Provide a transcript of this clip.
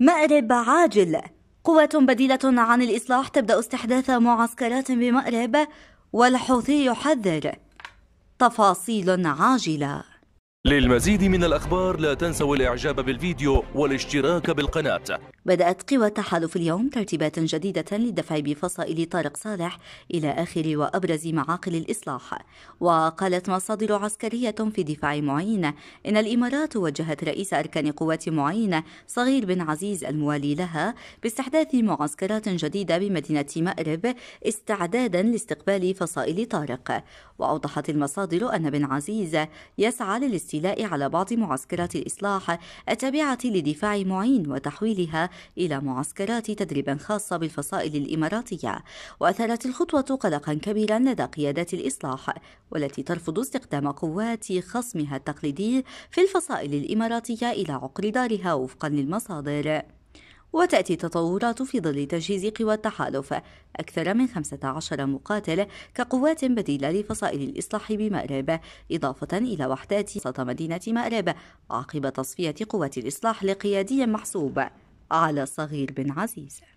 مأرب عاجل قوة بديلة عن الإصلاح تبدأ استحداث معسكرات بمأرب والحوثي يحذر تفاصيل عاجلة للمزيد من الأخبار لا تنسوا الإعجاب بالفيديو والاشتراك بالقناة بدأت قوى التحالف اليوم ترتيبات جديدة للدفع بفصائل طارق صالح إلى آخر وأبرز معاقل الإصلاح وقالت مصادر عسكرية في دفاع معين إن الإمارات وجهت رئيس أركان قوات معين صغير بن عزيز الموالي لها باستحداث معسكرات جديدة بمدينة مأرب استعدادا لاستقبال فصائل طارق وأوضحت المصادر أن بن عزيز يسعى للاستيلاء على بعض معسكرات الإصلاح التابعة لدفاع معين وتحويلها إلى معسكرات تدريب خاصة بالفصائل الإماراتية وأثارت الخطوة قلقا كبيرا لدى قيادات الإصلاح والتي ترفض استخدام قوات خصمها التقليدي في الفصائل الإماراتية إلى عقر دارها وفقا للمصادر وتأتي تطورات في ظل تجهيز قوى التحالف أكثر من 15 مقاتل كقوات بديلة لفصائل الإصلاح بمأرب إضافة إلى وحدات وسط مدينة مأرب عقب تصفية قوات الإصلاح لقيادي محسوب على صغير بن عزيز